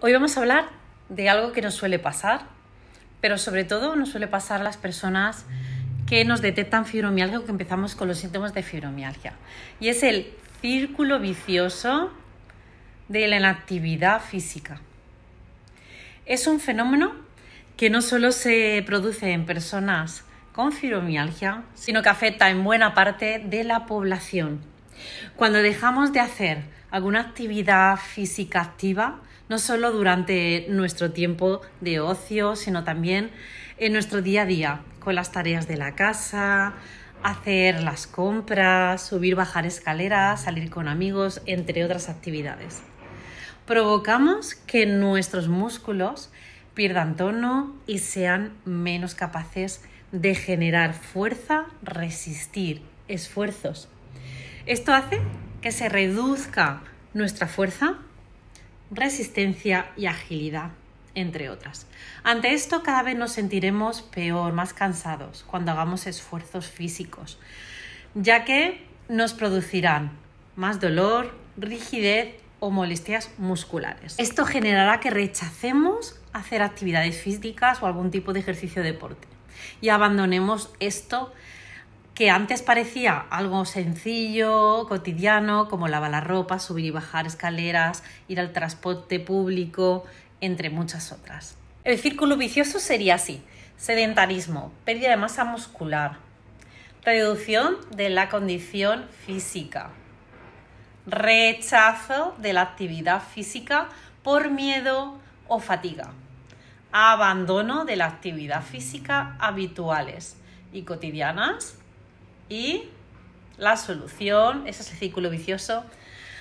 Hoy vamos a hablar de algo que nos suele pasar, pero sobre todo nos suele pasar a las personas que nos detectan fibromialgia o que empezamos con los síntomas de fibromialgia. Y es el círculo vicioso de la inactividad física. Es un fenómeno que no solo se produce en personas con fibromialgia, sino que afecta en buena parte de la población. Cuando dejamos de hacer alguna actividad física activa, no solo durante nuestro tiempo de ocio, sino también en nuestro día a día, con las tareas de la casa, hacer las compras, subir, bajar escaleras, salir con amigos, entre otras actividades. Provocamos que nuestros músculos pierdan tono y sean menos capaces de generar fuerza, resistir esfuerzos esto hace que se reduzca nuestra fuerza, resistencia y agilidad, entre otras. Ante esto cada vez nos sentiremos peor, más cansados cuando hagamos esfuerzos físicos, ya que nos producirán más dolor, rigidez o molestias musculares. Esto generará que rechacemos hacer actividades físicas o algún tipo de ejercicio deporte y abandonemos esto que antes parecía algo sencillo, cotidiano, como lavar la ropa, subir y bajar escaleras, ir al transporte público, entre muchas otras. El círculo vicioso sería así, sedentarismo, pérdida de masa muscular, reducción de la condición física, rechazo de la actividad física por miedo o fatiga, abandono de la actividad física habituales y cotidianas y la solución, ese es el círculo vicioso,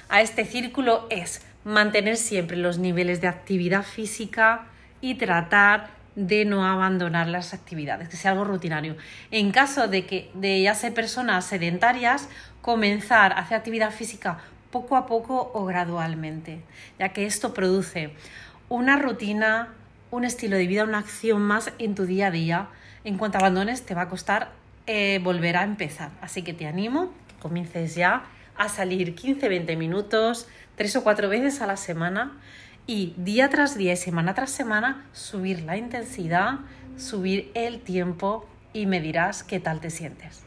a este círculo es mantener siempre los niveles de actividad física y tratar de no abandonar las actividades, que sea algo rutinario. En caso de que de ya ser personas sedentarias, comenzar a hacer actividad física poco a poco o gradualmente, ya que esto produce una rutina, un estilo de vida, una acción más en tu día a día. En cuanto abandones, te va a costar eh, volverá a empezar. Así que te animo que comiences ya a salir 15-20 minutos, tres o cuatro veces a la semana y día tras día y semana tras semana subir la intensidad, subir el tiempo y me dirás qué tal te sientes.